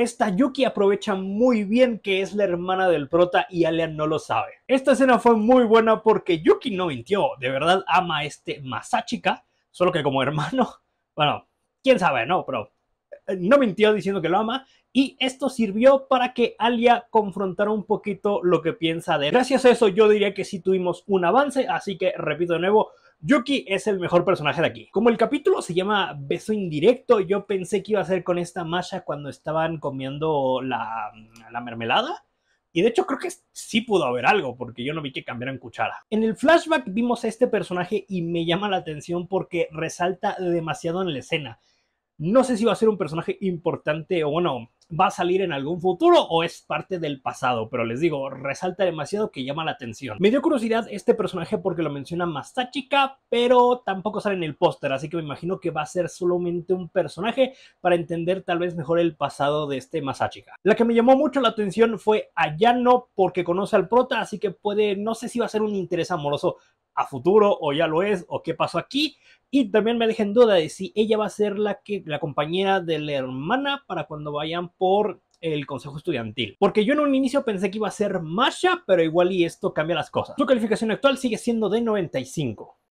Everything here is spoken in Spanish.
Esta Yuki aprovecha muy bien que es la hermana del prota y Alia no lo sabe. Esta escena fue muy buena porque Yuki no mintió, de verdad ama a este Masachika, solo que como hermano, bueno, quién sabe, no, pero eh, no mintió diciendo que lo ama y esto sirvió para que Alia confrontara un poquito lo que piensa de él. Gracias a eso yo diría que sí tuvimos un avance, así que repito de nuevo, Yuki es el mejor personaje de aquí. Como el capítulo se llama Beso Indirecto, yo pensé que iba a ser con esta Masha cuando estaban comiendo la, la mermelada. Y de hecho creo que sí pudo haber algo, porque yo no vi que cambiaran cuchara. En el flashback vimos a este personaje y me llama la atención porque resalta demasiado en la escena. No sé si va a ser un personaje importante o no, va a salir en algún futuro o es parte del pasado, pero les digo, resalta demasiado que llama la atención. Me dio curiosidad este personaje porque lo menciona Masachika, pero tampoco sale en el póster, así que me imagino que va a ser solamente un personaje para entender tal vez mejor el pasado de este Masachika. La que me llamó mucho la atención fue Ayano porque conoce al prota, así que puede, no sé si va a ser un interés amoroso a futuro o ya lo es o qué pasó aquí. Y también me dejen duda de si ella va a ser la, que, la compañera de la hermana para cuando vayan por el consejo estudiantil. Porque yo en un inicio pensé que iba a ser Masha, pero igual y esto cambia las cosas. Su calificación actual sigue siendo de 95.